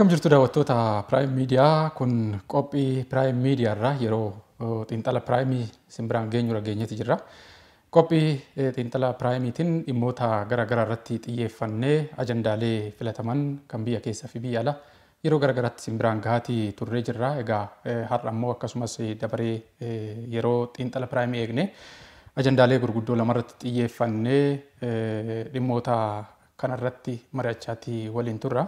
Akkam jirtu daawwattoota Piraayim Miidiyaa kun qophii Piraayim Miidiyaa irraa yeroo xiinxala Piraayimii simbiraan geenyu geenyeeti jirra. Qophii xiinxala Piraayimiitiin dhimmoota gara garaagaraa irratti xiyyeeffannee ajandaalee filataman kan biyya keessaa fi biyya ala yeroo gara garaagaraatti simbiraan gahaatii turree jirra. Egaa har'a immoo akkasumas dabaree yeroo xiinxala Piraayimii eegne ajandaalee gurguddoo lamarratti xiyyeeffannee dhimmoota kanarratti mari'achaatii waliin turra.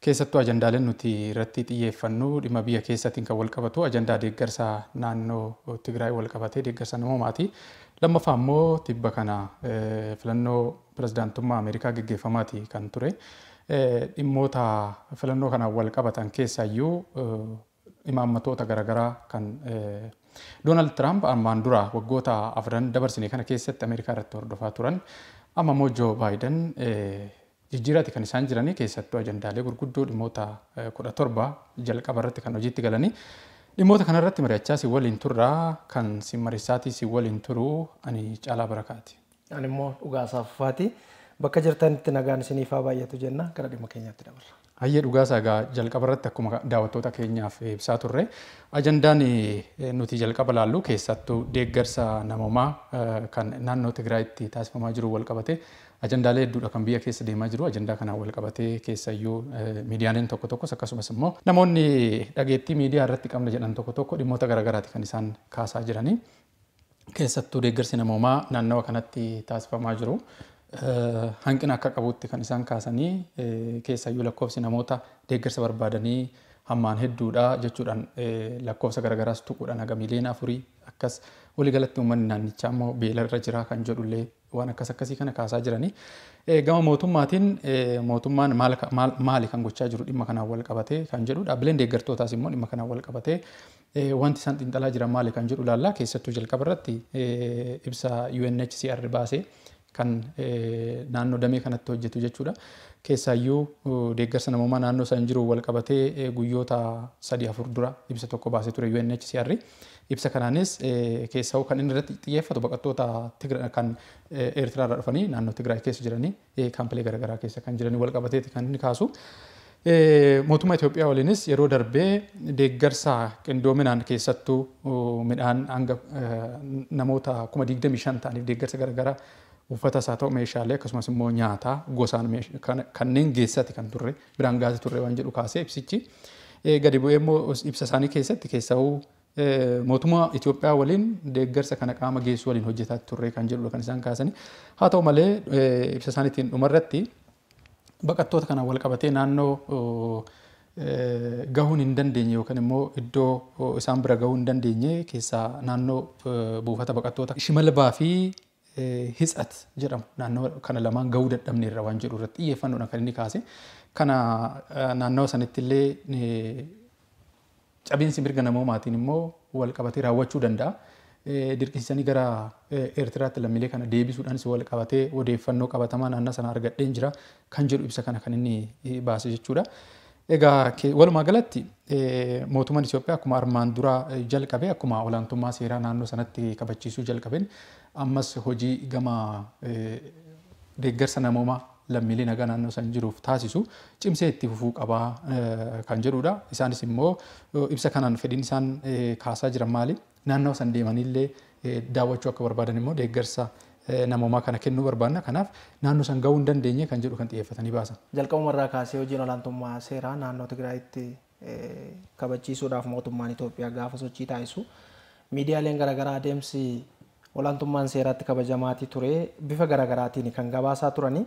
keessattuu ajandaaleen nuti irratti xiyyeeffannu dhimma biyya keessaatiin kan walqabatu ajandaa deeggarsa naannoo Tigraay walqabatee qabatee deeggarsa namoomaati. Lammaffaa immoo tibba kana filannoo pirezidaantummaa Ameerikaa gaggeeffamaati kan ture. Dhimmoota filannoo kanaan walqabatan qabatan keessaayyuu imaammatoota garaagaraa kan Doonaald Tiraamp armaan dura waggoota afran dabarsine kana keessatti Ameerikaa irratti hordofaa turan amma immoo Joo Baayiden jijjiirati kan isaan jiranii keessattuu ajandaalee gurguddoo dhimmoota kudha torba jalqaba irratti kan hojiitti galanii dhimmoota kanarratti mari'achaa si waliin turraa kan si mariisaatii si waliin turuu ani caalaa barakaati. Ani immoo dhugaa saaffaati. Bakka jirtanitti nagaan isiniifaa baay'atu jenna gara dhimma keenyaatti dabarra. Hayyee dhugaa egaa jalqaba irratti akkuma daawwattoota keenyaaf ibsaa turre ajandaan nuti jalqaba laallu keessattuu deeggarsa namoomaa kan naannoo Tigraayitti taasifamaa jiru walqabate ajandaalee hedduudha kan biyya keessa deemaa jiru. Ajandaa kanaan wal qabatee keessayyuu eh, miidiyaaleen tokko tokkos akkasumas immoo namoonni dhageettii miidiyaa irratti qabna jedhan tokko tokko dhimmoota garaagaraati kan isaan kaasaa jiranii. Keessattuu deeggarsi namoomaa naannawa kanatti taasifamaa jiru. Eh, hanqina akka qabutti kan isaan kaasanii eh, keessayyuu lakkoofsi namoota deeggarsa barbaadanii hammaan hedduudhaa jechuudhaan lakkoofsa garagaraas tuquudhaan hagamiileen afurii akkas waliigalatti uummanni naannichaa immoo beelarra jira kan jedhullee waan akkas akkasii kana kaasaa jiranii. Gama mootummaatiin mootummaan maali kan gochaa jiru dhimma kanaan wal qabatee kan jedhu dhaabbileen deeggartootaas immoo dhimma kanaan wal qabatee wanti isaan xiinxalaa jiran maali kan jedhu ilaallaa keessattuu jalqaba irratti ibsa UNHCR baasee kan naannoo damee kanatti hojjetu jechuudha. Keessaayyuu deeggarsa namummaa naannoo san jiru wal qabatee guyyoota sadii afur dura ibsa tokko baasee ture UNHCR. Ibsa kanaanis e, keessawuu kan inni irratti xiyyeeffatu baqattoota kan Eertiraarraa dhufanii naannoo Tigraay keessa jiranii e, kaampalee garaa keessa kan jiranii wal qabateeti kan inni kaasu. E, mootummaa Itoophiyaa waliinis yeroo darbee deeggarsa qindoominaan keessattuu midhaan hanga namoota kuma 25 ta'aniif deeggarsa garaagaraa uffata isaa ta'u meeshaalee akkasumas immoo nyaataa gosaan kanneen geessatti kan turre biraan gaazii turre waan jedhu kaasee ibsichi gadi bu'ee immoo ibsa isaanii keessatti keessawuu mootummaa Itoophiyaa waliin deeggarsa kana qaama geessu waliin hojjetaa turre kan jedhu kan isaan kaasanii. Haa ta'u malee ibsa isaan ittiin dhumarratti baqattoota kana wal qabatee naannoo gahuun hin dandeenye yookaan immoo iddoo isaan bira gahuu hin dandeenye keessaa naannoo buufata baqattoota shimala fi hisat jedhamu naannoo kana lamaan gahuu dadhabneerra waan jedhu irratti xiyyeeffannoodhaan kan inni kaase. Kana naannoo sanatti illee Cabinsi mirga namoomaatiin immoo wal qabatee raawwachuu danda'a. Dirqisiisanii gara Eertiraatti lammiilee kana deebisuudhaanis wal qabatee odeeffannoo qabatamaa naannoo sana argadheen jira kan jedhu ibsa kana kan inni baase jechuudha. Egaa walumaa galatti mootummaan Itoophiyaa akkuma armaan dura jalqabe akkuma olaantummaa seeraa naannoo sanatti kabachiisuu jalqabeen ammas hojii gama deeggarsa namoomaa lammiilee nagaa naannoo isaan jiruuf taasisu cimsee itti fufuu qabaa eh, kan jedhudha. Isaanis immoo eh, ibsa kanaan fedhiin isaan eh, kaasaa jiran maali? Naannoo san deemanillee daawwachuu akka barbaadan immoo deeggarsa namooma kana kennuu barbaanna. Kanaaf naannoo san gahuu hin dandeenye kan jedhu kan xiyyeeffatanii baasan. Jalqabumarraa kaasee hojiin olaantummaa seeraa naannoo Tigraayitti kabachiisuudhaaf mootummaan Itoophiyaa gaafa sochii taasisu miidiyaaleen garaagaraa adeemsi olaantummaan seeraatti kabajamaatii ture bifa garaagaraatiin kan gabaasaa turani.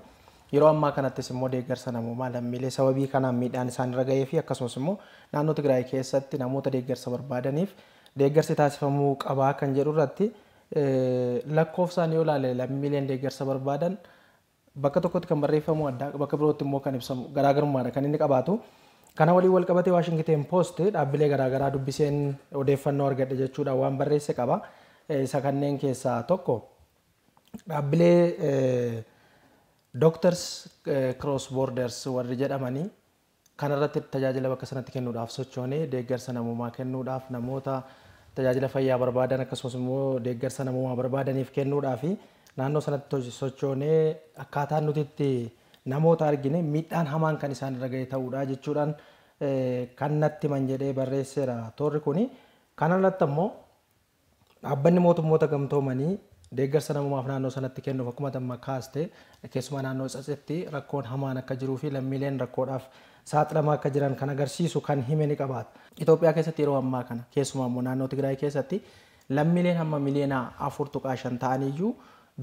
Yeroo ammaa kanattis immoo deeggarsa namummaa lammiilee sababii kanaan midhaan isaan irra ga'ee fi akkasumas immoo naannoo Tigraay keessatti namoota deeggarsa barbaadaniif deeggarsi taasifamuu qabaa kan jedhu irratti lakkoofsaan yoo ilaale lammiileen deeggarsa barbaadan bakka tokkotti kan barreeffamu addaa bakka birootti immoo kan ibsamu garaagarummaadha kan inni qabaatu. Kana waliin wal qabatee Waashingiteen Poost dhaabbilee garaagaraa dubbiseen odeeffannoo argadhe jechuudha waan barreesse qaba. Isa keessaa tokko dhaabbilee Doctors eh, cross borders warri jedhamanii kanarratti tajaajila bakka sanatti kennuudhaaf sochoonee deeggarsa namumaa kennuudhaaf namoota tajaajila fayyaa barbaadan akkasumas immoo deeggarsa namumaa barbaadaniif kennuudhaafi naannoo sanatti sochoonee akkaataan nutitti namoota argine midhaan hamaan kan isaan irra ga'e ta'uudha jechuudhaan eh, kan natti man jedhee barreesseera torri kuni kanarratti ammoo dhaabbanni mootummoota gamtoomanii deeggarsa namumaaf naannoo sanatti kennuuf akkuma damma kaaste keessumaa naannoo tsatsetti rakkoon hamaan akka jiruu fi lammiileen rakkoodhaaf saaxilamaa akka jiran kan agarsiisu kan hime ni qabaata. Itoophiyaa keessatti yeroo ammaa kana keessumaa immoo naannoo Tigraay keessatti lammiileen hamma miliyoona afur tuqaa shan ta'aniyyuu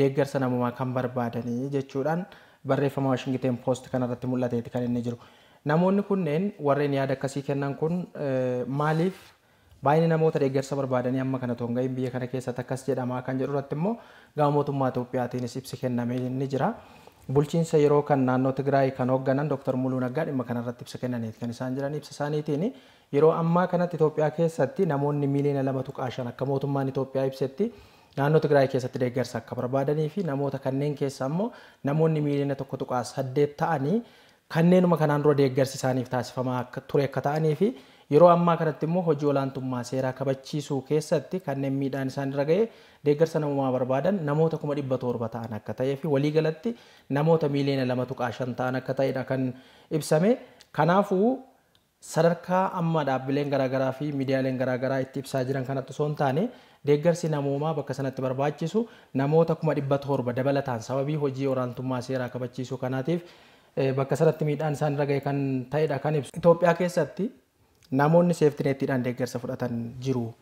deeggarsa namumaa kan barbaadanii jechuudhaan barreeffama Washingiteen Poost kanarratti mul'ateeti kan inni jiru. Namoonni kunneen warreen yaada akkasii kennan kun maaliif baay'inni namoota deeggarsa barbaadanii amma kana tonga'iin biyya kana keessatti akkas jedhamaa kan jedhu irratti immoo gama mootummaa Itoophiyaatiinis ibsi kennamee ni jira. Bulchiinsa yeroo kan naannoo Tigraay kan hoogganan Dr. Naggaa dhimma kanarratti kan isaan jiran isaaniitiin yeroo ammaa kanatti Itoophiyaa keessatti namoonni akka mootummaan Itoophiyaa ibsetti naannoo Tigraay keessatti deeggarsa akka barbaadanii fi namoota kanneen keessa immoo namoonni miliyoona tokko tuqaa saddeet ta'anii kanneenuma kanaan dura deeggarsi isaaniif taasifamaa ture yeroo ammaa kanatti immoo hojii olaantummaa seeraa kabachiisuu keessatti kanneen miidhaan isaan irra ga'ee deeggarsa namumaa barbaadan namoota kuma dhibba torba ta'an akka ta'ee fi waliigalatti namoota miiliyoona lama tuqaa shan ta'an akka ta'edha kan ibsame. Kanaafuu sadarkaa amma dhaabbileen garaagaraa fi miidiyaaleen garaagaraa itti ibsaa jiran kanatti osoo hin taane deeggarsi namumaa bakka sanatti barbaachisu namoota kuma dhibba torba dabalataan sababii hojii olaantummaa seeraa kabachiisuu kanaatiif bakka sanatti miidhaan isaan irra ga'e kan ta'edha kan ibsu. Itoophiyaa keessatti namoonni seeftineettiidhaan deeggarsa fudhatan jiru.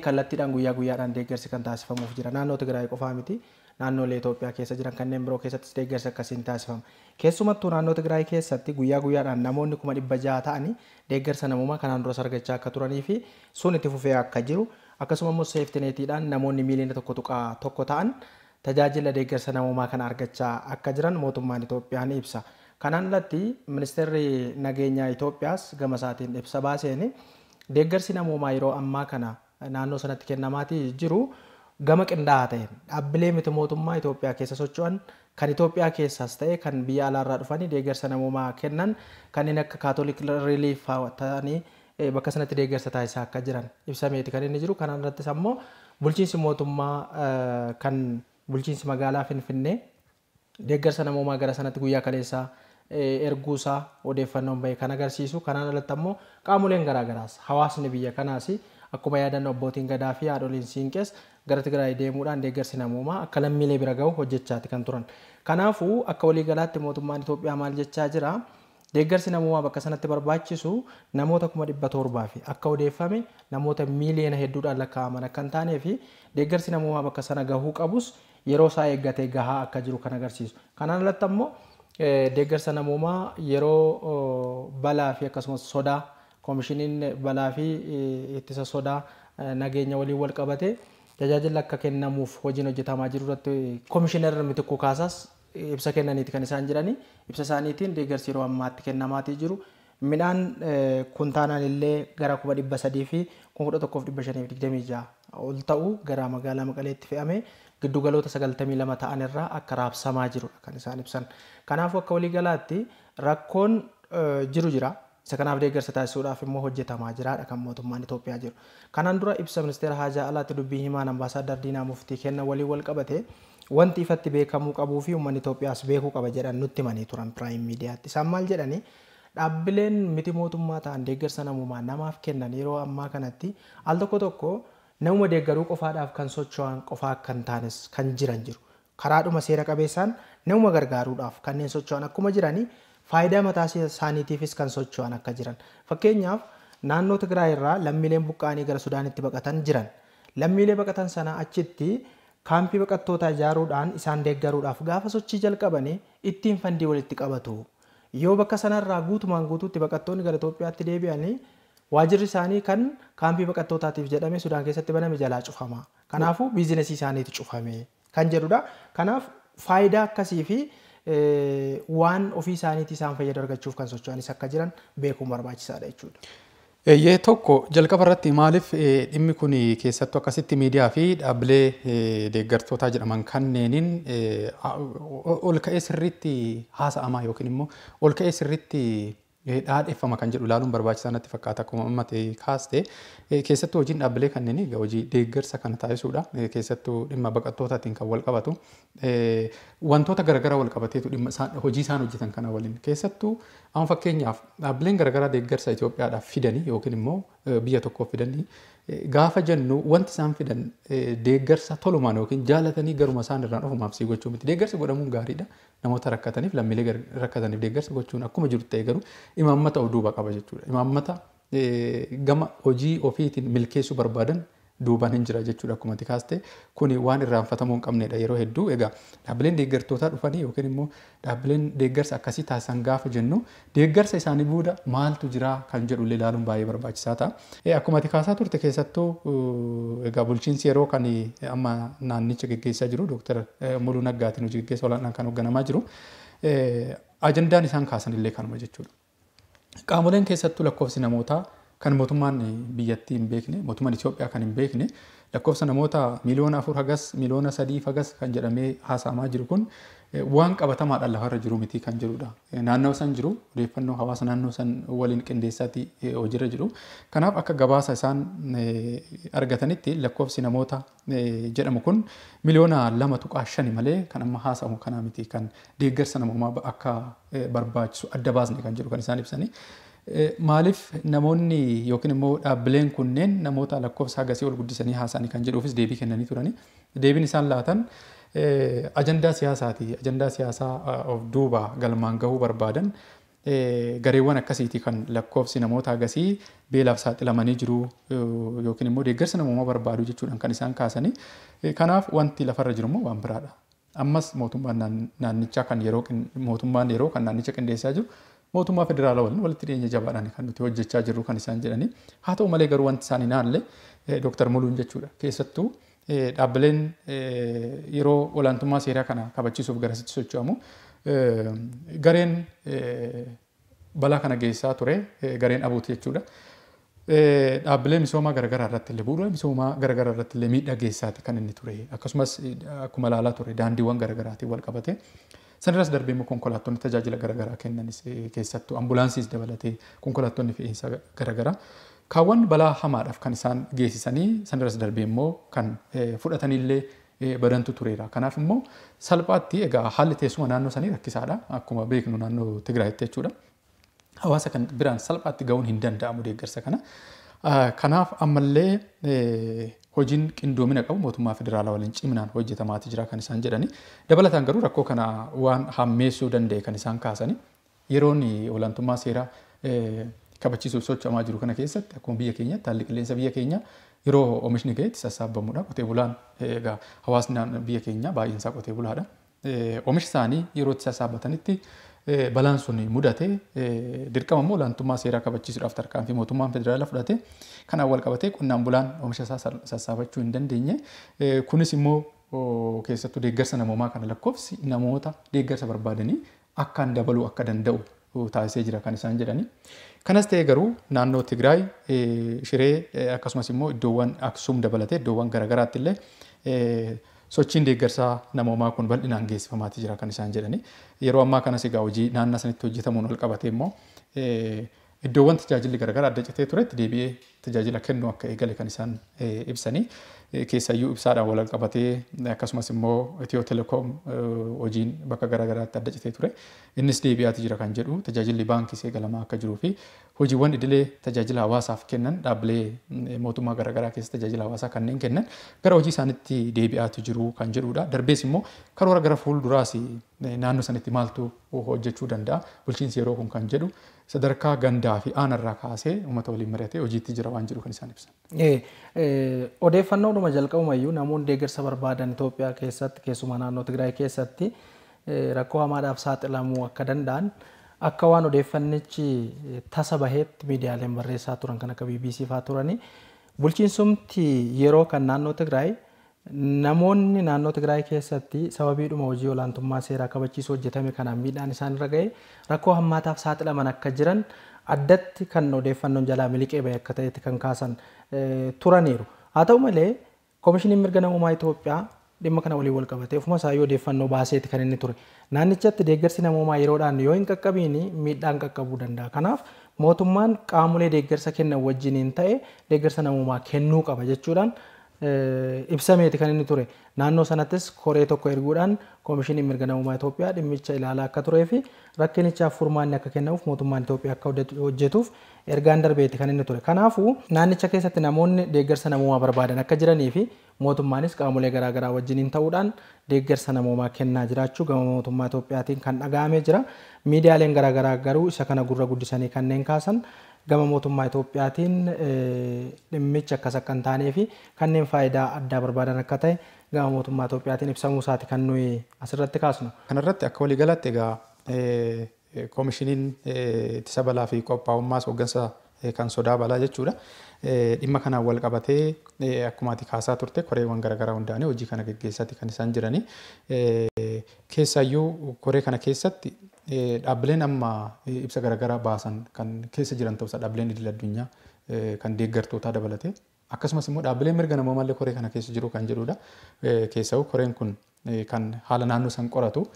Kallattiidhaan guyyaa guyyaadhaan deeggarsi kan taasifamuuf jira. Naannoo Tigraay qofaa miti naannolee Itoophiyaa keessa jiran kanneen biroo keessattis deeggarsi akkasiin taasifama. Keessumattuu naannoo Tigraay keessatti guyyaa guyyaadhaan namoonni kuma dhibba ja'a ta'anii deeggarsa namummaa kanaan duras argachaa akka turanii fi sun itti fufee akka jiru akkasuma immoo seeftineetiidhaan namoonni miiliina tokko tokko ta'an tajaajila deeggarsa namummaa kana argachaa akka jiran mootummaan Itoophiyaa ibsa. Kanaan alatti ministeerri nageenyaa Itoophiyaas gama isaatiin ibsa baaseen deeggarsi namoomaa yeroo ammaa kana naannoo sanatti kennamaatii jiru gama qindaa'aa ta'een dhaabbilee miti mootummaa Itoophiyaa keessa socho'an kan Itoophiyaa keessaas ta'e kan biyya alaarraa dhufanii deeggarsa namoomaa kennan kanneen akka kaatoolik riliif eh, bakka sanatti deeggarsa taasisaa akka jiran ibsameeti kan inni jiru kanaan irrattis ammoo bulchiinsi mootummaa eh, kan bulchiinsi magaalaa Finfinnee deeggarsa namoomaa gara sanatti guyyaa kaleessaa erguu isaa odeeffannoon bahe kan agarsiisu kanaan alatti ammoo qaamoleen garaagaraas hawaasni biyya kanaas akkuma yaadanna abbootiin gadaa fi haadholiin siinqees gara Tigraay deemuudhaan deeggarsi namoomaa akka lammiilee bira gahu hojjechaati kan turan. Kanaafuu akka waliigalaatti mootummaan Itoophiyaa maal jira deeggarsi namoomaa bakka sanatti barbaachisu namoota kuma dhibba torbaa fi akka odeeffame namoota miiliyoona hedduudhaan lakkaa'aman akka hin taanee fi deeggarsi namoomaa bakka sana gahuu qabus yeroo isaa eeggatee gahaa akka jiru kan agarsiisu. Kanaan alatti ammoo Eh, deeggarsa namoomaa yeroo eh, balaa fi akkasumas sodaa koomishiniin balaa fi eh, ittisa sodaa nageenya waliin wal qabate tajaajilli akka kennamuuf hojiin hojjetamaa jiru irratti koomishinar miti kukaasaas ibsa kennaniiti kan isaan jirani ibsa isaaniitiin deeggarsi yeroo ammaatti kennamaatii jiru. Midhaan kuntaanaan illee gara kuma dhibba sadii fi kuma kudha tokkoof dhibba shaniif digdamii ja'a ol ta'u gara magaala Maqaleetti fe'ame giddugaloota 92 ta'an irraa akka raabsamaa jirudha kan isaan ibsan. kanaaf akka waliigalaatti rakkoon jiru jira. Isa kanaaf deeggarsa taasisuudhaaf immoo hojjetamaa jiraadha kan mootummaan Itoophiyaa jiru. Kanaan dura ibsa ministeera Alaatti Muftii kenna waliin wal qabate wanti ifatti beekamuu qabuu fi Itoophiyaas beekuu qaba jedhan nutti turan miidiyaatti. Isaan maal dhaabbileen miti mootummaa ta'an deeggarsa namumaa namaaf kennan yeroo ammaa kanatti al tokko tokko nama deeggaruu qofaadhaaf kan socho'an qofaa kan taanes kan jiran jiru karaadhuma seera qabeessaan nama gargaaruudhaaf kanneen socho'an akkuma jiranii faayidaa mataa isaaniitiifis kan socho'an akka jiran fakkeenyaaf naannoo Tigraay irraa lammiileen buqqa'anii gara Sudaanitti baqatan jiran lammiilee baqatan sanaa achitti kaampii baqattootaa ijaaruudhaan isaan deeggaruudhaaf gaafa sochii jalqabanii ittiin fandii walitti qabatu yoo bakka sanarraa guutumaan guutuutti baqattoonni gara Itoophiyaatti deebi'anii waajirri isaanii kan kaampii baqattootaatiif jedhame Sudaan keessatti baname jalaa cufama. Kanaafuu biizinasii isaaniitu cufame kan jedhudha. Kanaaf faayidaa akkasii fi waan ofii isaaniitii isaan fayyadu argachuuf kan socho'anis akka jiran beekuun barbaachisaadha jechuudha. Eeyyee tokko jalqaba irratti maaliif dhimmi kun keessattuu akkasitti miidiyaa fi dhaabbilee deeggartootaa jedhaman kanneeniin ol ka'ee sirriitti haasa'amaa yookiin immoo ol ka'ee sirriitti dhaadheffama kan jedhu ilaaluun barbaachisaa natti akkuma kaaste keessattuu hojiin dhaabbilee kanneen hojii deeggarsa kan taasisuudha keessattuu dhimma baqattootatiin kan wal qabatu wantoota garaagaraa wal hojii isaan hojjetan kana waliin keessattuu ama fakkeenyaaf dhaabbileen garaagaraa deeggarsa Itoophiyaadhaaf fidanii yookiin immoo biyya tokkoo fidanii gaafa jennu wanti isaan fidan e, deeggarsa tolumaan yookiin jaalatanii garuma isaan irraan ofumaaf sii gochuu Deeggarsi godhamuun gaariidha. Namoota rakkataniif lammiilee rakkataniif deeggarsa gochuun akkuma jiru ta'e garuu imaammata of duuba qaba jechuudha. Imaammata e, gama hojii ofiitiin milkeessuu barbaadan Duuban hin jira jechuudha akkuma ati kaaste kuni waan irraanfatamuu hin qabnedha yeroo hedduu egaa dhaabbileen deeggartootaa dhufanii yookiin immoo dhaabbileen deeggarsa akkasii taasisan gaafa jennu deeggarsa isaanii booda maaltu jira kan jedhu ilaaluun baay'ee barbaachisaa ta'a. E, akkuma kaasaa turte keessattuu egaa bulchiinsi yeroo kan amma naannicha geggeessaa jiru Dooktar e, Muluu Naggaatiin hojii geggeessa olaanaan kan hoogganamaa jiru e, ajandaan isaan kaasan illee kanuma jechuudha. Qaamoleen keessattuu lakkoofsi namootaa kan mootummaan eh, biyyattii hin beekne mootummaan Itoophiyaa kan hin beekne lakkoofsa namoota miliyoona afur hagas miliyoona sadii hagas kan jedhamee haasamaa jiru kun eh, waan qabatamaadhaan lafarra jiru miti kan jirudha. Eh, naannoo san jiru odeeffannoo hawaasa naannoo san waliin qindeessaati hojiirra jiru. Kanaaf akka gabaasa isaan argatanitti lakkoofsi namoota jedhamu kun miliyoona lama tuqaa shani malee kan amma haasa'u kanaa miti kan deeggarsa namummaa akka barbaachisu adda baasne kan jiru kan isaan ibsani. Eh, maaliif namoonni yookiin immoo dhaabbileen kunneen namoota lakkoofsi hagasii ol guddisanii haasa'anii kan jedhuufis deebii kennanii turani. Deebiin isaan laatan eh, ajandaa siyaasaati. Ajandaa siyaasaa eh, of duuba galmaan gahuu barbaadan gareewwan akkasiiti kan lakkoofsi namoota hagasii beelaaf saaxilamanii jiru yookiin immoo deeggarsa namummaa barbaadu jechuudhaan kan isaan kaasanii. Kanaaf wanti lafarra jiru waan biraadha. Ammas mootummaan naannichaa kan yeroo mootummaan yeroo kan naannicha qindeessaa jiru mootummaa federaalaa waliin walitti dhiyeenya jabaadhaan hojjechaa jirru kan isaan jedhani. haa ta'u malee garuu wanti isaanii naallee eh, doktar Muluun jechuudha keessattuu eh, dhaabbileen eh, yeroo seeraa kana kabachisuuf garasitti socho'amu gareen balaa kana geessaa ture gareen abuuti jechuudha. dhaabbilee misoomaa garaagaraa irratti illee bu'uura misoomaa garaagaraa irratti miidha geessaati kan inni ture akkasumas akkuma ilaalaa ture daandiiwwan garaagaraatiin wal qabate Sanirras darbee immoo konkolaattonni tajaajila garaagaraa kennanis keessattuu ambulaansiis dabalatee konkolaattonni fe'iinsa garaagaraa kaawwan balaa hamaadhaaf kan isaan geessisanii sanirras darbee immoo kan fudhatanillee badantu tureera. Kanaaf immoo salphaatti egaa haalli teessuma naannoo sanii rakkisaadha. Akkuma beeknu naannoo Tigraayitti jechuudha. Hawaasa kan biraan salphaatti ga'uun hin danda'amu deeggarsa kana. Kanaaf ammallee hojiin qindoomina qabu mootummaa federaalaa waliin ciminaan hojjetamaati jira kan isaan jedhani. Dabalataan garuu rakkoo kana waan hammeessuu danda'e kan isaan kaasani. Yeroon olaantummaa seeraa kabachiisuuf socho'amaa jiru kana keessatti akkuma biyya keenyaatti haalli qilleensa biyya keenyaa yeroo oomishni ga'e itti sassaabamudha. Qotee bulaan egaa hawaasni biyya keenyaa baay'insaa qotee bulaadha. Oomisha isaanii yeroo itti sassaabbatanitti Eh, balaan sun mudate eh, dirqama immoo olaantummaa seeraa kabachiisuudhaaf tarkaanfii mootummaan federaalaa fudhate kanaan wal qabatee qonnaan bulaan oomisha isaa sassaabachuu hin dandeenye. Eh, kunis immoo oh, keessattuu deeggarsa namoomaa kana lakkoofsi namoota deeggarsa barbaadanii akkaan dabaluu akka danda'u oh, taasisee jira kan isaan jedhanii. Kanas ta'e garuu naannoo Tigraay shiree akkasumas immoo iddoowwan Aksum dabalatee iddoowwan garaagaraatti illee sochiin deeggarsaa namoomaa kun bal'inaan geessifamaati jira kan isaan jedhani. Yeroo ammaa kanas egaa hojii naannaa sanitti hojjetamuun ol qabate immoo eh, iddoowwan tajaajilli garaagaraa adda citee turetti deebi'ee tajaajila kennuu akka eegale kan isaan eh, ibsanii Keessayyuu ibsaadhaan walal qabatee akkasumas immoo Itiyoo Telekoom hojiin eh, bakka garaagaraatti adda citee ture. Innis deebi'aati jira kan jedhu tajaajilli baankii seegalamaa akka jiruu fi hojiiwwan idilee tajaajila hawaasaaf kennan dhaabbilee mootummaa mm, garaa keessa tajaajila hawaasaa kanneen kennan gara hojii isaanitti deebi'aati jiru kan jedhudha. Darbees immoo karoora gara fuulduraas eh, naannoo sanitti maaltu hojjechuu danda'a bulchiinsi yeroo kun kan jedhu sadarkaa gandaa fi aanarraa kaasee uummata waliin mari'atee hojiitti jira waan jiru kan isaan ibsan. Odeeffannoodhuma jalqabumayyuu namoonni deeggarsa barbaadan Itoophiyaa keessatti keessumaa naannoo Tigraay keessatti rakkoo hamaadhaaf saaxilamuu akka danda'an akka waan odeeffannichi tasa baheetti miidiyaaleen barreessaa turan kan akka BBC fa'aa turani bulchiinsumti yeroo kan naannoo Tigraay Namoonni naannoo Tigraay keessatti sababiidhuma hojii olaantummaa seeraa kabachiisuu hojjetame kanaan miidhaan isaan irra ga'e rakkoo hammaataaf saaxilaman akka jiran addatti kan odeeffannoon jalaa miliqee ba'e akka ta'etti kan kaasan e, turaniiru. Haa ta'u malee koomishiniin mirga namummaa Itoophiyaa dhimma kana waliin wal qabatee ofuma isaayyuu odeeffannoo baaseeti kan inni ture. Naannichatti deeggarsi namummaa yeroodhaan yoo hin qaqqabiin miidhaan qaqqabuu danda'a. Kanaaf mootummaan qaamolee deeggarsa kennan wajjin ta'e deeggarsa namummaa kennuu qaba jechuudhaan ibsameeti kan inni ture naannoo sanattis koree tokko erguudhaan koomishiniin mirga namummaa Itoophiyaa dhimmicha ilaalaa akka turee fi rakkinichaaf furmaanni akka kennamuuf mootummaan Itoophiyaa akka hojjetuuf ergaan darbeeti kan inni ture. Kanaafuu naannicha keessatti namoonni deeggarsa namummaa barbaadan akka jiranii fi mootummaanis qaamolee garaagaraa wajjiniin ta'uudhaan deeggarsa namummaa kennaa jiraachuu gamama mootummaa Itoophiyaatiin kan dhaga'amee jira. Miidiyaaleen garaagaraa garuu isa kana gurra guddisanii kanneen kaasan gama mootummaa Itoophiyaatiin e, dhimmichi akkas akka hin taanee fi kanneen faayidaa addaa barbaadan akka ta'e gama mootummaa Itoophiyaatiin ibsamuu isaati kan nuyi asirratti kaasnu. irratti akka waliigalaatti egaa e, e, komishiniin ittisa balaa fi qophaa'ummaas hooggansa kan sodaa balaa jechuudha. Dhimma kanaan wal qabatee akkuma ati kaasaa turte koreewwan garaagaraa hundaanii hojii kana gaggeessatti kan isaan jiranii. Keessaayyuu koree kana keessatti dhaabbileen eh, amma eh, ibsa garaa baasan kan keessa jiran ta'uusaa dhaabbileen idil addunyaa eh, kan deeggartootaa dabalatee akkasumas immoo dhaabbileen mirga namoomallee koree kana keessa jiru kan jedhudha. Keessa'u koreen kun kan haala naannoo san qoratu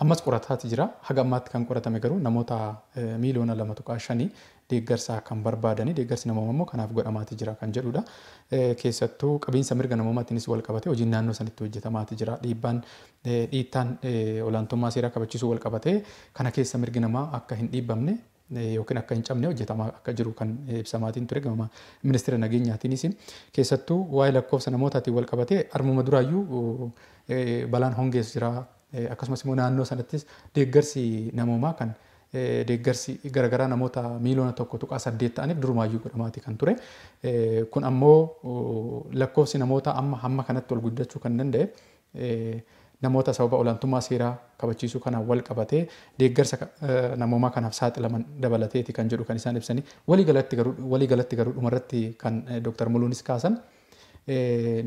ammas qorataati jira haga ammaatti kan qoratame garuu namoota miiliyoona lama tuqaa shanii deeggarsa kan barbaadanii deeggarsi namooma immoo kanaaf godhamaati jira kan jedhuudha Keessattuu qabiinsa mirga namoomaatiinis wal qabate hojiin naannoo sanitti hojjetamaati jira dhiibbaan dhiittaan olaantummaa seeraa kabachisuu wal qabate kana keessa mirgi namaa akka hin dhiibbamne yookiin akka hin cabne hojjetamaa akka jiru kan ibsamaatiin ture gama ministeera nageenyaatiinis keessattuu waa'ee lakkoofsa namootaatiin wal qabate armuma duraayyuu balaan hongeessu jira Eh, akkasumas immoo naannoo sanattis deeggarsi namoomaa kan eh, deeggarsi garaagaraa namoota miiliyoona tokko tuqaa saddeet ta'aniif durumaayyuu godhamaati kan ture. Eh, kun ammoo lakkoofsi namoota amma hamma kanatti ol guddachuu kan danda'e namoota sababa olaantummaa seeraa kabachiisuu kanaan wal qabatee deeggarsa namoomaa kanaaf saaxilaman dabalateeti kan jedhu kan isaan ibsanii walii galatti garuu dhumarratti kan Dr. Muluunis kaasan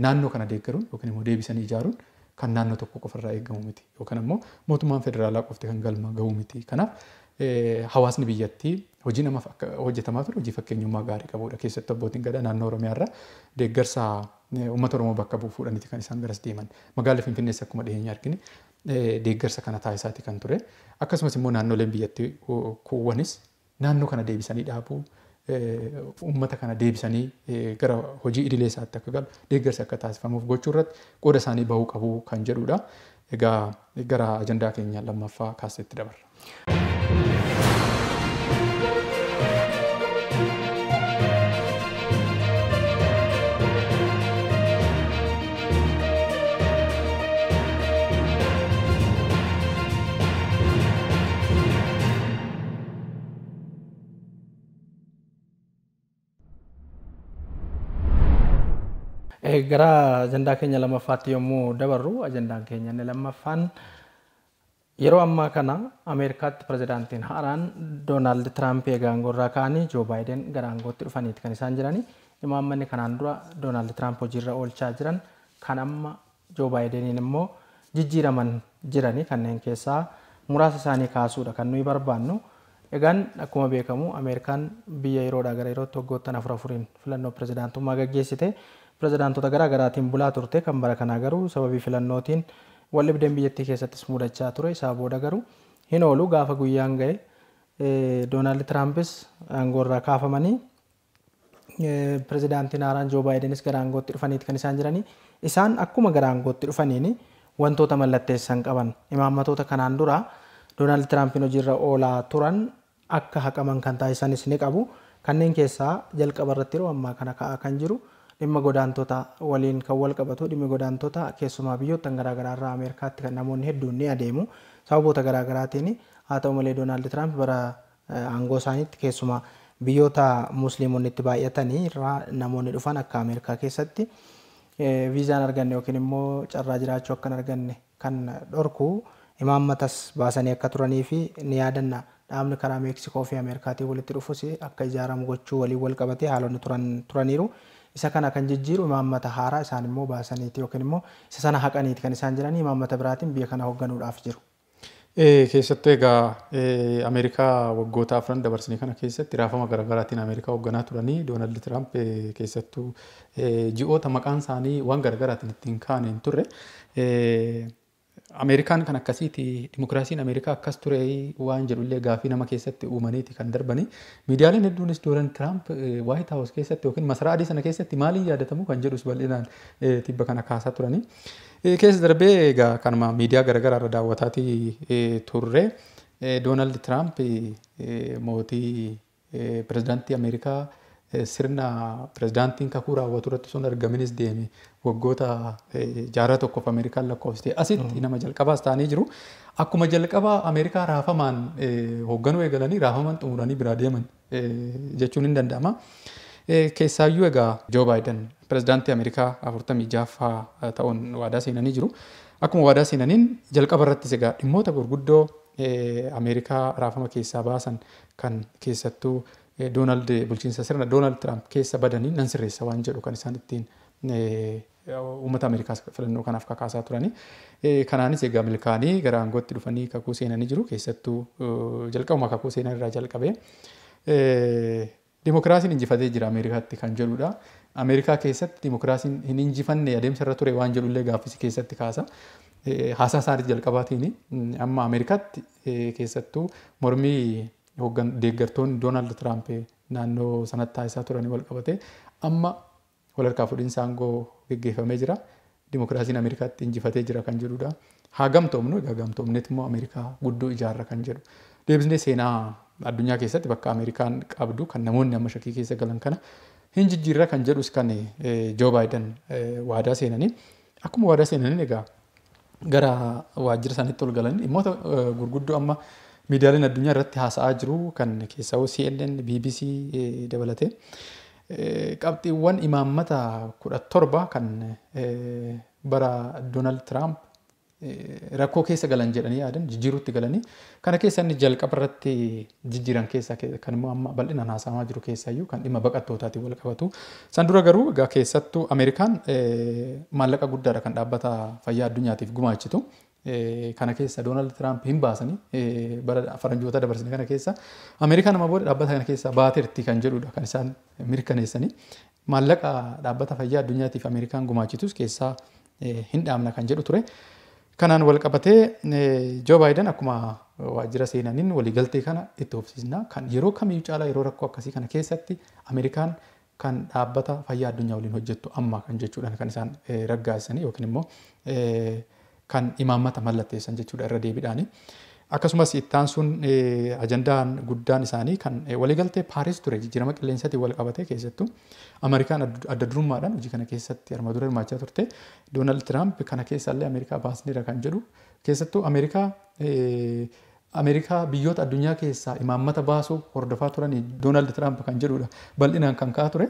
naannoo kana deeggaruun yookiin deebisanii ijaaruun kan naannoo tokko qofarraa eegamu miti yookaan immoo mootummaan federaalaa qofti kan galma ga'u miti. Kanaaf hawaasni biyyattii hojii namaaf akka hojjetamaa ture hojii fakkeenyummaa gaarii qabuudha keessatti abbootiin gadaa naannoo Oromiyaarraa deeggarsa uummata Oromoo bakka bu'u fuudhaniiti kan isaan garas deeman. Magaalli Finfinnees akkuma dhiyeenya argine deeggarsa kana taa'isaati kan ture. Akkasumas immoo naannoleen biyyattii kuuwwanis naannoo kana deebisanii dhaabuu uummata kana deebisanii gara hojii idilee isaatti akka galu deeggarsi akka taasifamuuf gochuu irratti qooda isaanii bahuu qabu kan jedhudha. Egaa gara ajandaa keenya lammaffaa kaasetti dabarra. gara ajandaa keenya lamaffaatti yommuu dabarru kenya ne lama fan yero amma kana presidentin haran Donald Trump Tiraamp ya egaangorraa ka'anii Joe Biden gara aangootti dhufaniiti kan isaan dua Donald Trump dura Doonaald chargeran, hojiirra ol chajiran kana amma Joo Baayideniin immoo jijjiiraman jirani kan murasa sani muraasa kan nui barbanu. kan nuyi barbaannu. aku akkuma beekamu Amerikan biyya yeroodhaa gara yerootti waggoottan afur afuriin presidentu maga gesite. pirezidaantota garaa garaatiin bulaa turte kan bara kanaa garuu sababii filannootiin waldhabdeen biyyattii keessattis mudachaa ture isaa booda garuu hin oolu gaafa guyyaan ga'e eh, doonaald tiraampis irraa kaafamanii eh, pirezidaantiin haaraan joo baayidenis gara aangootti dhufaniiti kan isaan jiranii isaan akkuma garaa aangootti dhufaniini wantoota mallatteessan qaban imaammatoota kanaan duraa doonaald tiraampiin hojiirra oolaa turan akka haqaman kan taasisanis ni qabu kanneen keessaa jalqaba yeroo ammaa kana ka'aa kan jiru. dhimma godaantota waliin kan wal qabatu dhimmi godaantota keessumaa biyyoottan garaagaraa irraa Ameerikaatti kan namoonni hedduun ni adeemu sababoota garaagaraatiin haa ta'u malee Doonaald Tiraamp bara eh, aangoo isaaniitti keessumaa biyyoota musliimonni itti baay'atanii irraa namoonni dhufan akka Ameerikaa keessatti eh, viizaan arganne yookiin immoo carraa jiraachuu akkan arganne kan dhorku imaammatas baasanii akka turanii fi ni yaadanna dhaabni karaa Meeksikoo fi Ameerikaatiin walitti dhufus akka ijaaramu gochuu waliin wal qabatee haalonni turaniiru. isa kana kan jijjiiru imaammata haaraa isaan immoo baasaniiti yookiin immoo isa sana haqaniiti kan isaan jiranii imaammata biraatiin biyya kana hoogganuudhaaf jiru. Keessattuu egaa Ameerikaa waggoota afran dabarsinii kana keessatti raafama garaagaraatiin Ameerikaa hoogganaa turanii Doonaald Tiraamp keessattuu ji'oota maqaan isaanii waan garaagaraatiin ittiin kaane hin turre Ameerikaan kan akkasiiti dimokiraasiin Ameerikaa akkas ture waan jedhullee gaafii nama keessatti uumaniiti kan darbanii. Miidiyaaleen hedduunis Doolan Tiraamp eh, Waayit Haawus keessatti yookiin masaraa adii sana keessatti maaliin yaadatamu kan jedhus bal'inaan tibba eh, kana kaasaa turanii. Eh, keessa darbee egaa kanuma miidiyaa garaagaraa irra daawwataatii turre Doonaald Tiraamp mootii pirezidaantii Ameerikaa sirna pirezidaantiin kakuu raawwatu irratti sun argaminis deeme waggoota eh, jaara tokkoof Ameerikaan lakkoofsite. Asitti mm. nama jalqabaas taa'anii jiru. Akkuma jalqabaa Ameerikaa raafamaan hoogganuu eh, eegalanii raafaman xumuranii biraa deeman eh, jechuun hin danda'ama. Keessaayyuu egaa Joo Baayiden pirezidaantii Ameerikaa afurtamii jaaffaa ta'uun waadaa seenanii jiru. Akkuma waadaa seenaniin jalqaba irrattis egaa dhimmoota gurguddoo Ameerikaa raafama keessaa baasan kan keessattuu Eh, donald eh, bulchiinsa sirna donald trump keessa badanii nan sirreessa waan jedhu kan isaan ittiin uummata eh, Ameerikaas filannoo kanaaf kakaasaa turani. Kanaanis egaa milkaanii gara aangootti dhufanii kakuu seenanii jiru keessattuu jalqabuma kakuu seenan irraa jalqabee. dimokiraasiin injifatee jira Ameerikaatti kan jedhudha. Ameerikaa keessatti dimokiraasiin hin injifanne adeemsa irra ture waan jedhullee gaaffisi keessatti kaasa. Haasaa isaanis jalqabaatiin mm, amma Ameerikaatti keessattuu mormii deeggartoonni Doonaald Tiraamp eh, naannoo sanatti taasisaa turanii wal qabate amma wal harkaa fuudhinsa aangoo geggeeffamee jira. Dimookiraasiin Ameerikaatti injifatee jira kan jedhudha. Haa gamtoomnu egaa gamtoomneet Ameerikaa guddoo ijaarra kan jedhu. Deebisnee seenaa addunyaa keessatti bakka Ameerikaan qabdu kan namoonni amma shakkii keessa galan kana hin jijjiirra kan jedhus kan eh, Joo Baayiden eh, waadaa seenanii akkuma waadaa seenaniin egaa gara waajjira sanitti ol galanii dhimmoota gurguddoo amma miidiyaaleen addunyaa irratti haasa'aa jiru kan keessawoo CNN, BBC eh, dabalatee eh, qabxiiwwan imaammata kudha torba kan eh, bara Donald Tiraamp rakkoo keessa galan jedhanii yaadan jijjiirutti galanii kana keessa inni jalqaba irratti jijjiiran keessaa kan immoo amma bal'inaan haasamaa jiru keessaayyuu kan dhimma baqattootaatiin wal qabatu. San dura garuu egaa keessattuu Ameerikaan maallaqa guddaadha kan dhaabbata fayyaa addunyaatiif gumaachitu. kana keessa Doonaald Tiraamp hin baasanii bara faranjoota dabarsine kana keessa Ameerikaa nama booda dhaabbata kana keessa baateerti kan jedhudha kan isaan mirkaneessanii maallaqa dhaabbata fayyaa addunyaatiif Ameerikaan gumaachitus keessaa hin kan jedhu ture. Kanaan wal qabatee Joo Baayiden akkuma waajjira seenaniin waliigaltee kana itti hofsiisna kan yeroo kamiyyuu caalaa yeroo rakkoo akkasii kana keessatti Ameerikaan kan dhaabbata fayyaa addunyaa waliin hojjettu amma kan jechuudhaan kan isaan raggaasanii yookiin immoo kan imaammata mallatteessan jechuudha irra deebiidhaani. Akkasumas ittaan sun e, ajandaa guddaan isaanii kan e, waliigaltee Paaris ture jijjiirama qilleensaatiin wal qabate keessattuu Ameerikaan adda durummaadhaan hojii kana keessatti arma hirmaachaa turte. Doonaald Tiraamp kana keessallee Ameerikaa baasneera kan jedhu keessattuu Ameerikaa e, biyyoota addunyaa keessaa imaammata baasu hordofaa turanii Doonaald Tiraamp kan jedhudha bal'inaan kan ka'aa ture.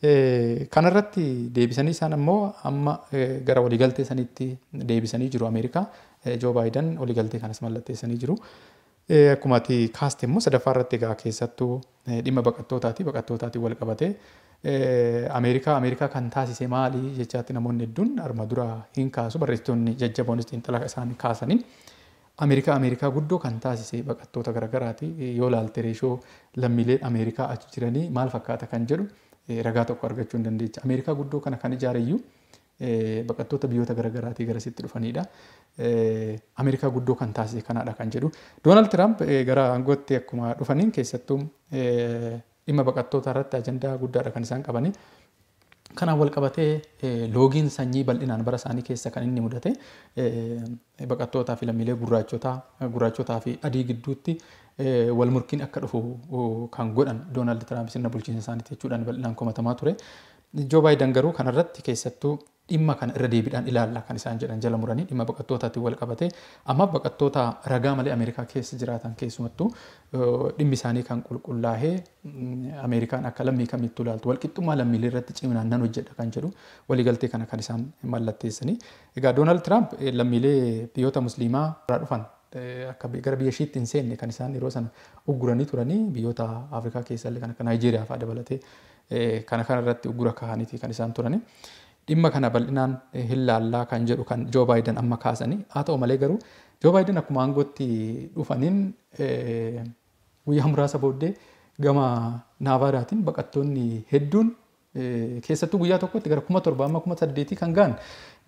Eh, kana irratti deebisanii isaan ammoo amma eh, gara waliigaltee sanitti deebisanii jiru Ameerikaa. Eh, Joo Baayiden waliigaltee kanas mallatteessanii jiru. Akkuma ati kaaste immoo sadaffaa irratti egaa keessattuu dhimma baqattootaati. Baqattootaatiin wal qabatee Ameerikaa Ameerikaa kan taasise maalii jechaatti namoonni hedduun arma duraa hin kaasu barreessitoonni jajjaboonis xiinxalaa isaanii kaasanii. Ameerikaa Ameerikaa guddoo kan taasise baqattoota garaagaraati yoo ilaalte reeshoo lammiileen Ameerikaa achi jiranii maal fakkaata kan jedhu ragaa tokko argachuu hin dandeecha. Ameerikaa guddoo kana kan iyyuu baqattoota biyyoota garaagaraatii gara sitti dhufanidha. Ameerikaa guddoo kan taasise kanadha kan jedhu. Doonaald Tiraamp gara aangootti akkuma dhufaniin keessattuu dhimma baqattoota irratti ajandaa guddaadha kan isaan qabani. Kanaan wal qabatee loogiin sanyii bal'inaan bara isaanii keessa kan inni mudate baqattootaa fi lammiilee gurraachotaa fi adii gidduutti wal murkiin akka dhufu kan godhan Doonaald Tiraampis sirna bulchiinsa isaaniiti jechuudhaan bal'inaan komatamaa ture. Joo Baayidan garuu kanarratti keessattuu dhimma kana irra deebiidhaan ilaalla kan isaan jedhan jala muranii dhimma baqattootaatiin wal qabate amma baqattoota ragaa malee Ameerikaa keessa jiraatan keessumattuu dhimmi isaanii kan qulqullaahee Ameerikaan akka lammii kamittuu ilaaltu walqixxummaa lammiilee irratti ciminaan nan hojjedha kan jedhu waliigaltee kana kan isaan mallatteessanii. Egaa Doonaald Tiraamp lammiilee biyyoota musliimaa irraa dhufan akka gara biyya ishiitti hin seenne kan isaan yeroo sana ugguranii turanii biyyoota Afrikaa keessallee kan akka Naayijeeriyaa fa'aa dabalatee kana kana irratti uggura kahaniiti kan isaan turanii. dhimma kana bal'inaan hin laallaa kan jedhu kan Joo amma kaasanii haa ta'u malee garuu Joo Baayiden akkuma aangootti dhufaniin guyyaa muraasa booddee gama naabaadaatiin baqattoonni hedduun keessattuu guyyaa tokkotti gara kuma torbaa amma kuma saddeetii kan ga'an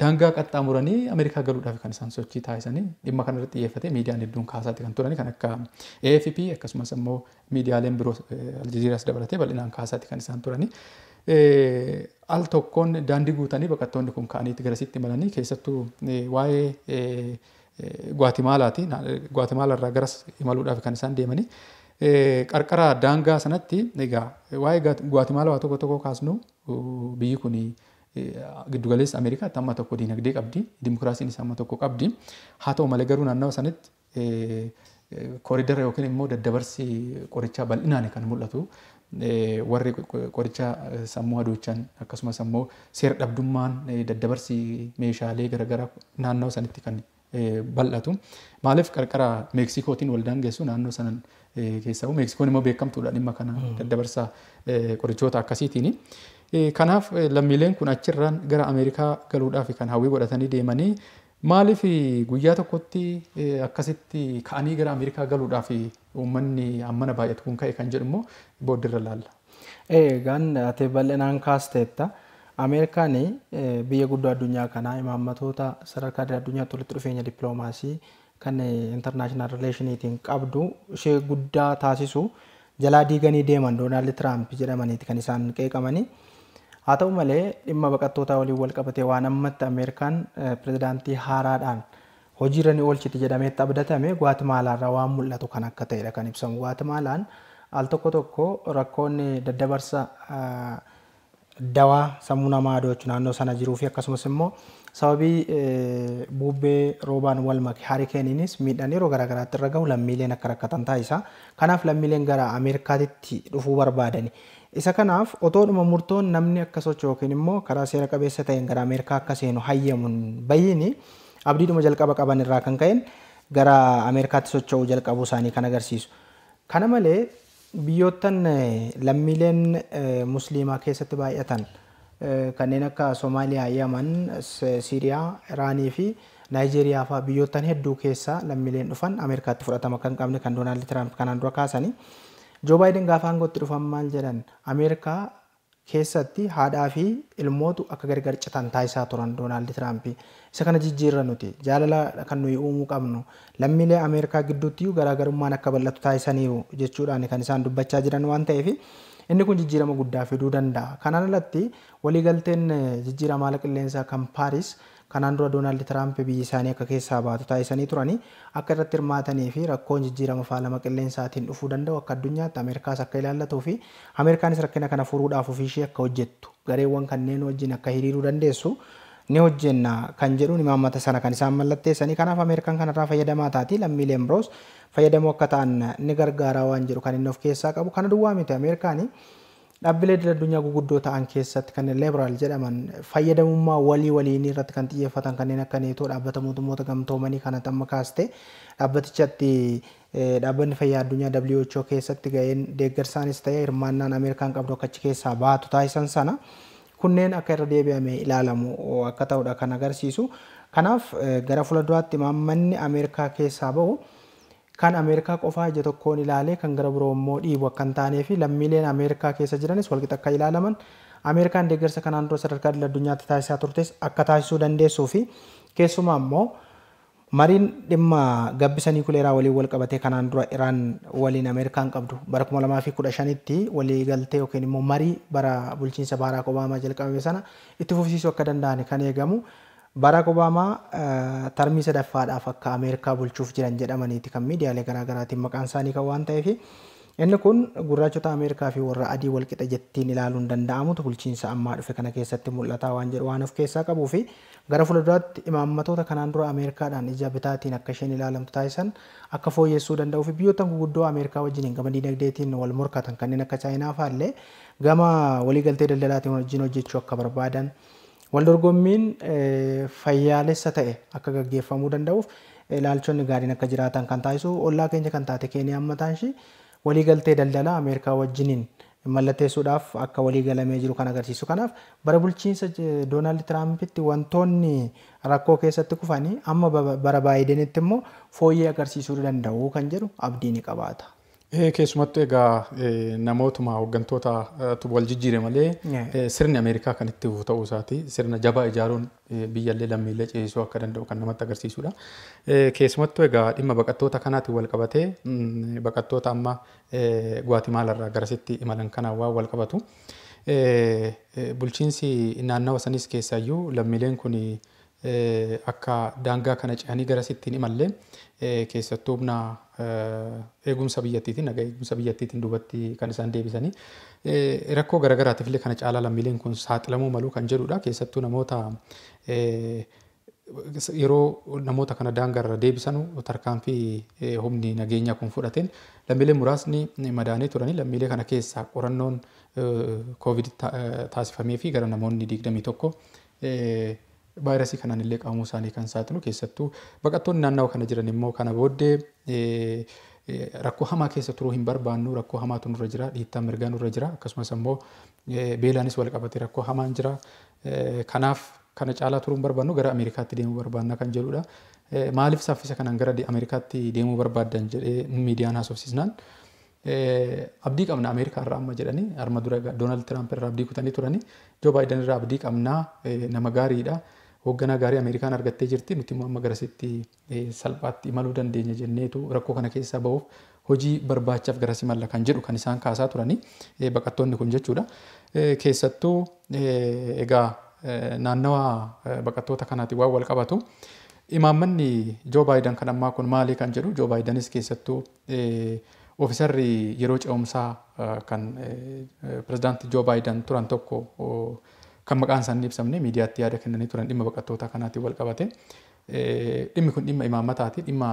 daangaa qaxxaamuranii Ameerikaa galuudhaaf kan isaan sochii taasisanii dhimma kana irratti xiyyeeffatee miidiyaan hedduun kaasaatti kan turani kan akka AFP akkasumas immoo miidiyaaleen biroo Aljiziiraas dabalatee bal'inaan kaasaatti kan isaan turani. Al tokkoon daandii guutanii baqattoonni kun ka'anii itti garasitti imalanii keessattuu waa'ee Gwaatimaalaati. irraa garas imaluudhaaf kan isaan deemanii. Qarqara daangaa sanatti egaa waa'ee Gwaatimaala waa tokko tokko kaasnu biyyi kun giddu galeessa Ameerikaa itti amma tokko diinagdee qabdi, dimokiraasiin isaa amma tokko qabdi. Haa ta'u malee garuu naannawa sanatti koriidara yookiin immoo daddabarsi qorichaa bal'inaan kan mul'atu. Warri qoricha sammuu hadoochan akkasumas immoo seera dhabdummaan daddabarsi meeshaalee garaagaraa naannawa sanatti kan bal'atu. Maaliif qarqara Meeksikootiin wal geessu naannoo sanan keessaa meeksikoon immoo beekamtuudha dhimma kana daddabarsa qorichoota akkasiitiini. Eh, kanaaf eh, lammiileen kun achirraan gara Ameerikaa galuudhaaf kan hawwii godhatanii deemanii maaliif guyyaa tokkotti eh, akkasitti ka'anii gara Ameerikaa galuudhaaf uummanni ammana baay'atu kun ka'e kan jedhu immoo booddirra laalla. Eegaan ati bal'inaan kaasteetta. Ameerikaan biyya guddaa addunyaa kanaa imaammatoota sadarkaa addunyaa walitti dhufeenya dippiloomaasii kan intarnaashinaal tiin qabdu ishee guddaa taasisu jalaa diiganii deeman Doonaald Tiraamp jedhamaniiti kan isaan qeeqamanii. haa ta'u malee dhimma baqattoota waliin wal qabatee waan ammatti ameerikaan eh, pirezidaantii haaraadhaan hojiirra ni oolchiti jedhameetti abdatame Gwaatemaalaarraa waan mul'atu kan akka ta'edha kan ibsamu. Gwaatemaalaan al tokko tokko rakkoon daddabarsa eh, dawaa sammuu namaa adoochu naannoo sana jiruu fi akkasumas immoo sababii eh, bubbee roobaan wal make haariikeeniinis miidhaan yeroo garaagaraatti irra gahu lammiileen akka rakkatan taasisa. Kanaaf lammiileen gara Ameerikaatti dhufuu barbaadani. Isa kanaaf otoodhuma murtoon namni akka socho'u yookiin immoo karaa seera qabeessa ta'een gara Ameerikaa akka seenu hayyamuun bayyini abdiidhuma jalqaba qaban irraa kan ka'een gara Ameerikaatti socho'uu jalqabuu isaanii kan agarsiisu. Kana malee biyyoottan eh, lammiileen eh, musliimaa keessatti baay'atan eh, kanneen akka Somaaliyaa, Yaman, Siiriyaa, Iraanii fi Naayijeeriyaa fa'aa biyyoottan hedduu keessaa lammiileen dhufan Ameerikaatti fudhatama kan qabne kan Doonaald Tiraamp kanaan dura kaasanii Joo baay'een gaafa aangootti dhufan maal jedhan Ameerikaa keessatti haadhaa fi ilmootu akka gargar citan taasisaa turan Doonaald Tiraamp. Isa kana jijjiirra nuti jaalala kan nuyi uumuu qabnu lammiilee Ameerikaa gidduutti garaagarummaan akka bal'atu taasisaniiru jechuudhaan kan isaan dubbachaa jiran waan ta'eef inni kun jijjiirama guddaa fiduu danda'a. Kanaan alatti waliigalteen jijjiirama haala qilleensaa kan Paaris kanaan dura doonaald tiraamp biyyi isaanii akka keessaa baatu taasisanii turanii akka irratti hirmaatanii fi rakkoon jijjiirama faalama qilleensaatiin dhufuu danda'u akka addunyaatti Ameerikaas akka ilaallatuu fi Ameerikaanis rakkina kana furuudhaaf ofiishee akka gareewwan kanneen akka hiriiruu dandeessu ni kan sana kan isaan mallatteessanii kanaaf Ameerikaan kanarraa fayyadamaa taatii lammiileen biroos fayyadamoo akka ta'an ni gargaaraa waan jedhu kan inni of keessaa qabu kana duwwaa miti Ameerikaanii. Dhaabbilee addunyaa guguddoo ta'an keessatti kanneen leebiraal jedhaman fayyadamummaa walii waliinii irratti kan xiyyeeffatan kanneen akka neetoo dhaabbata mootummoota gamtoomanii kana amma kaaste dhaabbatichatti eh, dhaabbanni fayyaa addunyaa WHO keessatti ga'een deeggarsaanis ta'ee hirmaannaan Ameerikaan qabdu akka achi keessaa baatu taasisan sana kunneen akka irra deebi'ame ilaalamu akka ta'udha kan agarsiisu. Kanaaf eh, gara fuulduraatti maammanni Ameerikaa keessaa bahu kan Ameerikaa qofaa ija tokkoon ilaale kan gara biroo immoo dhiibu akka taanee fi lammiileen Ameerikaa keessa jiranis walqixa akka ilaalaman Ameerikaan deeggarsa kanaan dura sadarkaa addunyaatti taasisaa turtes akka taasisuu dandeessuu fi keessumaa immoo mariin dhimma gabbisanii kuleeraa waliin wal qabatee kanaan dura Iraan waliin Ameerikaan qabdu bara 2015tti walii galtee yookiin immoo marii bara bulchiinsa Baaraak Obaamaa jalqabame sana itti fufsiisuu akka danda'an kan eegamu. Barack Obaamaa eh, tarmii sadaffaadhaaf akka Ameerikaa bulchuuf jiran jedhamaniiti kan miidiyaalee garaagaraatiin maqaan isaanii kan waan ta'eef inni kun gurraachota Ameerikaa fi warra adii wal walqixa jettiin ilaaluun danda'amutu bulchiinsa ammaa dhufe kana keessatti mul'ata waan jedhu waan of keessaa qabuu fi gara fuulduraatti imaammatoota kanaan dura Ameerikaadhaan ija bitaatiin akka isheen ilaalamtu taasisan akka fooyyessuu danda'uu biyyoota guguddoo Ameerikaa wajjin gama dinagdeetiin wal morkatan kanneen akka Chaayinaa fa'aa illee gama waliigaltee daldalaatiin Waldorgommiin eh, fayyaalessa ta'e akka gaggeeffamuu danda'uuf ilaalchonni eh, gaariin akka jiraatan kan taasisu ollaa keenya kan taate keenya hammataan waliigaltee daldalaa Ameerikaa wajjiniin mallatteessuudhaaf akka waliigalamee galamee jiru kan agarsiisu. Kanaaf bara bulchiinsa eh, Doonaald Tiraampitti wantoonni rakkoo keessatti kufanii amma bara Baayidenitti immoo fooyyee agarsiisuu danda'u kan jedhu abdii ni qabaata. Eh, Keessumattuu egaa eh, namootuma hooggantootatu eh, wal jijjiire malee sirni Ameerikaa kan itti fufu isaati. Sirna jabaa ijaaruun biyyallee lammiilee ceesisuu akka danda'u kan namatti agarsiisudha. Keessumattuu egaa dhimma baqattoota kanaatiin wal qabatee mm, baqattoota amma Guaatimaalarraa garasitti imalan kanaan waan wal qabatu. Bulchiinsi naannawa sanis keessaayyuu lammiileen kun akka daangaa kana ce'anii garasittiin imalle keessattuu humna eegumsa eh, biyyattiitiin nagaa eegumsa biyyattiitiin duubatti kan isaan deebisanii eh, rakkoo garaagaraatiif illee kana caalaa lammiileen kun saaxilamuu maluu kan jedhudha keessattuu namoota eh, yeroo namoota kana daangarra deebisanu tarkaanfii humni nageenyaa kun fudhateen lammiilee muraasni madaanii turanii lammiilee kana keessaa qorannoon koovid taasifamee fi gara namoonni digdamii tokko vaayirasii kanaan illee qaamuu isaanii kan saaxilu keessattuu baqattoonni naannawa kana jiran immoo kana booddee rakkoo hamaa keessa turuu hin barbaannu rakkoo hamaatu nurra jira dhiittaa mirgaa nurra jira akkasumas immoo beelaanis wal qabate rakkoo hamaan jira kanaaf kana caalaa turuu hin barbaannu gara Ameerikaatti deemuu barbaanna kan jedhudha. Maaliif saffisa kanaan gara Ameerikaatti deemuu barbaaddan jedhee miidiyaan haasofsiisnaan abdii qabna Ameerikaa irraa amma jedhanii arma dura Doonaald Tiraamp irraa abdii kutanii turanii Joo Baayiden irraa abdii qabnaa nama gaariidha. hoogganaa gaarii Ameerikaan argattee jirti nuti amma garasitti salphaatti imaluu dandeenya jenneetu rakkoo kana keessa ba'uuf hojii barbaachaaf garasi kan jedhu kan isaan kaasaa turani baqattoonni kun jechuudha. Keessattuu egaa naannawaa baqattoota kanaati waan wal qabatu. Imaammanni Joo Baayidan kan ammaa kun maalii kan jedhu Joo Baayidanis keessattuu ofiisarri yeroo ce'umsaa kan pirezidaantii Joo Baayidan turan tokko kan maqaan isaanii ibsamne miidiyaatti yaada kennanii turan dhimma baqattoota kanaatti wal qabate. Dhimmi kun dhimma imaammataati. Dhimma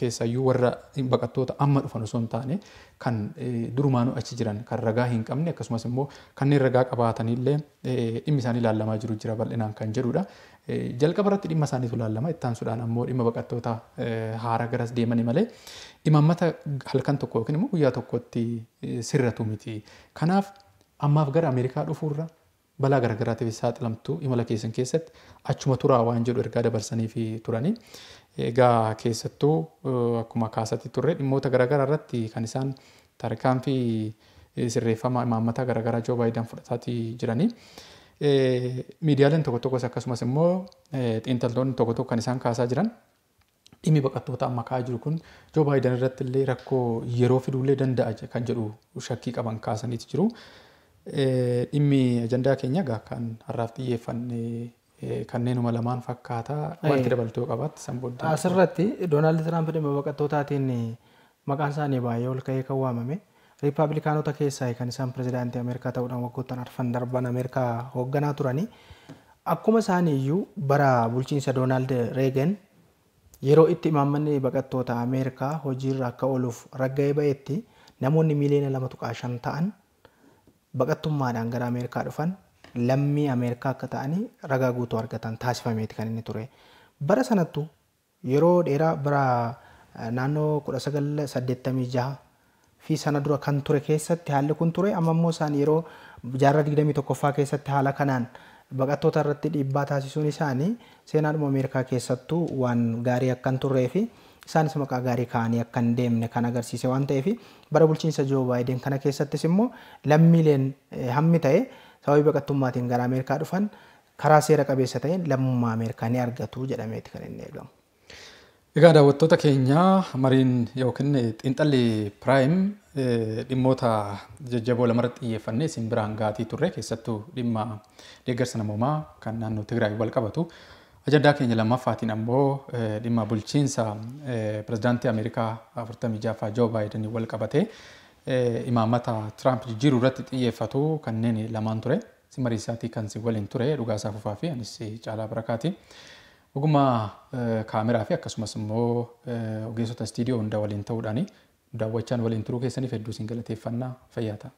keessaayyuu warra baqattoota amma dhufan osoo hin taane kan durumaan achi jiran kan ragaa hin qabne akkasumas immoo kanneen ragaa qabaatanillee dhimmi isaanii ilaallamaa jiru jira bal'inaan kan jedhudha. Jalqaba irratti dhimma isaanii tulaallama ilaalama. Ittaansuudhaan ammoo dhimma baqattoota haara garas deemani malee imaammata halkan tokko yookiin immoo guyyaa tokkotti sirratu miti. Kanaaf ammaaf gara Ameerikaa dhufuurra balaa garaagaraatiif saaxilamtu imala keessan keessatti achuma turaa waan jedhu ergaa dabarsaniif turani Egaa keessattuu akkuma kaasatti turre dhimmoota garaagaraa irratti kan isaan taarikaan fi sirreeffama imaammataa garaagaraa joo baay'inaan fudhataatii jiranii. E, miidiyaaleen tokko tokkos akkasumas immoo e, xiinxaltoonni tokko tokko kan isaan kaasaa jiran dhimmi baqattoota amma ka'aa jiru kun joo baay'inaan irratti illee rakkoo yeroo fiduu illee danda'a kan jedhu shakkii qaban kaasaniiti jiru. dhimmi eh, ajandaa keenya egaa kan har'aaf xiyyeeffanne eh, kanneenuma lamaan fakkaataa wanti dabaltuu qabaatti sanbooddee. Asirratti Doonaald Tiraamp dhimma baqattootaatiin eh, maqaan isaanii baay'ee ol ka'ee kan waamame. Riippaabilikaanota keessaa kan isaan pirezidaantii Ameerikaa ta'uudhaan waggoottan arfan darban Ameerikaa hoogganaa turanii. Akkuma isaanii iyyuu bara bulchiinsa Doonaald Reegan yeroo itti imaammanni baqattoota Ameerikaa hojiirra akka oluuf ragga'ee ba'etti namoonni miliyoona lama tuqaa shan ta'an baqattummaadhaan gara Ameerikaa dhufan lammii Ameerikaa akka ta'anii ragaa guutuu argatan taasifameeti kan inni ture. Bara sanattu yeroo dheeraa bara eh, naannoo 1986 fi sana dura kan ture keessatti haalli kun ture amma isaan yeroo jaarraa 21ffaa keessatti haala kanaan baqattoota irratti dhiibbaa taasisuun isaanii seenaadhuma Ameerikaa keessattuu waan gaarii akka hin turree fi isaanis maqaa gaarii ka'anii akka hin deemne kan agarsiise waan ta'eef bara bulchiinsa Joo Baayiden kana keessattis immoo lammiileen hammi ta'e sababii baqattummaatiin gara Ameerikaa dhufan karaa seera qabeessa ta'een lammummaa Ameerikaa ni argatu jedhameeti kan inni eegamu. Egaa daawwattoota keenya mariin yookiin xiinxalli piraayim dhimmoota jajjaboo lamarratti xiyyeeffannee isin biraan gaatii turre keessattuu dhimma deeggarsa namoomaa kan naannoo Tigraay wal qabatu Ajandaa keenya lammaffaatiin ammoo dhimma bulchiinsa pirezidaantii Ameerikaa afurtamii jaafaa Joo Baayidanii wal qabate imaamata Tiraamp jijjiiruu irratti xiyyeeffatu kanneen lamaan ture. Simarii isaatii kan si waliin ture dhugaasaa fufaa fi anis caalaa barakaati. Ogummaa kaameraa fi akkasumas immoo ogeessota istiidiyoo hunda waliin ta'uudhaan daawwachaan waliin turuu keessaniif hedduu siin galateeffannaa fayyaata.